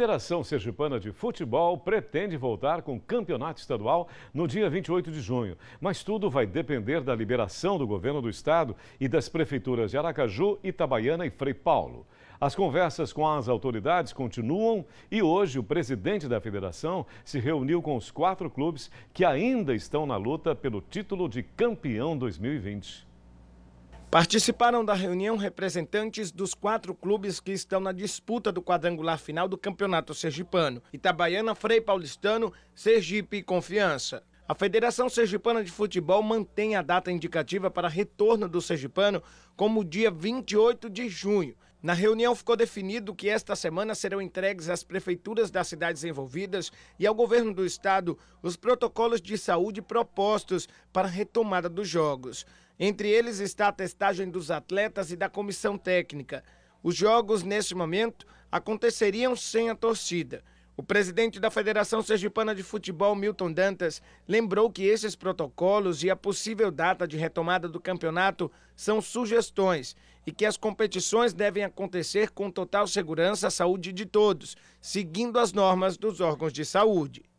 A Federação Sergipana de Futebol pretende voltar com campeonato estadual no dia 28 de junho, mas tudo vai depender da liberação do governo do estado e das prefeituras de Aracaju, Itabaiana e Frei Paulo. As conversas com as autoridades continuam e hoje o presidente da federação se reuniu com os quatro clubes que ainda estão na luta pelo título de campeão 2020. Participaram da reunião representantes dos quatro clubes que estão na disputa do quadrangular final do Campeonato Sergipano: Itabaiana, Frei Paulistano, Sergipe e Confiança. A Federação Sergipana de Futebol mantém a data indicativa para retorno do Sergipano como dia 28 de junho. Na reunião ficou definido que esta semana serão entregues às prefeituras das cidades envolvidas e ao governo do estado os protocolos de saúde propostos para a retomada dos jogos. Entre eles está a testagem dos atletas e da comissão técnica. Os jogos, neste momento, aconteceriam sem a torcida. O presidente da Federação Sergipana de Futebol, Milton Dantas, lembrou que esses protocolos e a possível data de retomada do campeonato são sugestões e que as competições devem acontecer com total segurança à saúde de todos, seguindo as normas dos órgãos de saúde.